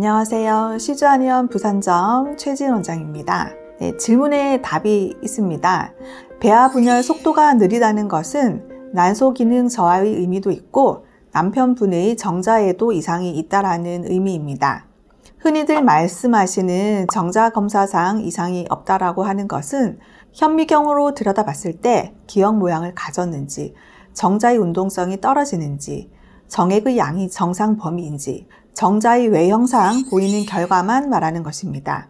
안녕하세요. 시주아니언 부산점 최진 원장입니다. 네, 질문에 답이 있습니다. 배아 분열 속도가 느리다는 것은 난소 기능 저하의 의미도 있고 남편분의 정자에도 이상이 있다라는 의미입니다. 흔히들 말씀하시는 정자 검사상 이상이 없다라고 하는 것은 현미경으로 들여다봤을 때 기억 모양을 가졌는지 정자의 운동성이 떨어지는지 정액의 양이 정상 범위인지 정자의 외형상 보이는 결과만 말하는 것입니다.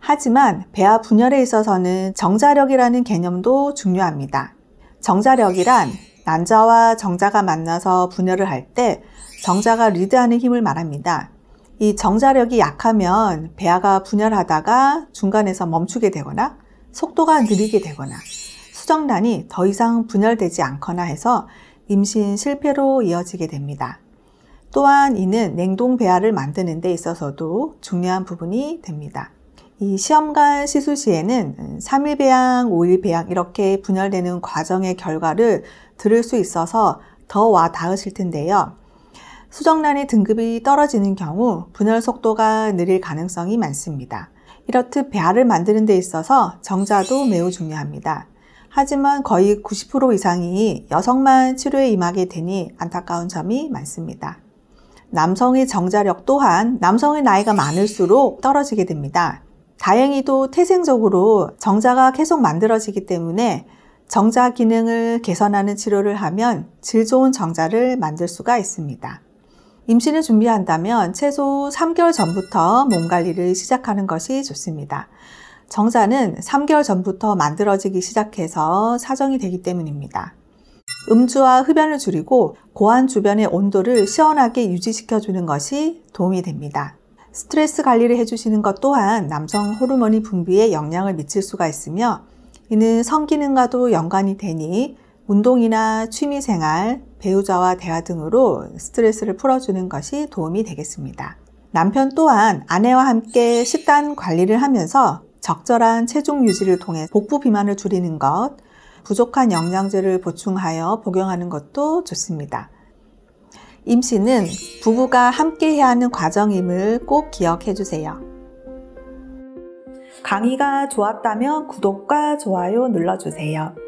하지만 배아 분열에 있어서는 정자력이라는 개념도 중요합니다. 정자력이란 난자와 정자가 만나서 분열을 할 때 정자가 리드하는 힘을 말합니다. 이 정자력이 약하면 배아가 분열하다가 중간에서 멈추게 되거나 속도가 느리게 되거나 수정란이 더 이상 분열되지 않거나 해서 임신 실패로 이어지게 됩니다. 또한 이는 냉동 배아를 만드는 데 있어서도 중요한 부분이 됩니다. 이 시험관 시술 시에는 3일 음, 배양, 5일 배양 이렇게 분열되는 과정의 결과를 들을 수 있어서 더 와닿으실 텐데요. 수정란의 등급이 떨어지는 경우 분열 속도가 느릴 가능성이 많습니다. 이렇듯 배아를 만드는 데 있어서 정자도 매우 중요합니다. 하지만 거의 90% 이상이 여성만 치료에 임하게 되니 안타까운 점이 많습니다. 남성의 정자력 또한 남성의 나이가 많을수록 떨어지게 됩니다. 다행히도 태생적으로 정자가 계속 만들어지기 때문에 정자 기능을 개선하는 치료를 하면 질 좋은 정자를 만들 수가 있습니다. 임신을 준비한다면 최소 3개월 전부터 몸 관리를 시작하는 것이 좋습니다. 정자는 3개월 전부터 만들어지기 시작해서 사정이 되기 때문입니다. 음주와 흡연을 줄이고 고환 주변의 온도를 시원하게 유지시켜주는 것이 도움이 됩니다. 스트레스 관리를 해주시는 것 또한 남성 호르몬이 분비에 영향을 미칠 수가 있으며 이는 성기능과도 연관이 되니 운동이나 취미생활, 배우자와 대화 등으로 스트레스를 풀어주는 것이 도움이 되겠습니다. 남편 또한 아내와 함께 식단 관리를 하면서 적절한 체중 유지를 통해 복부 비만을 줄이는 것, 부족한 영양제를 보충하여 복용하는 것도 좋습니다. 임신은 부부가 함께 해야 하는 과정임을 꼭 기억해 주세요. 강의가 좋았다면 구독과 좋아요 눌러주세요.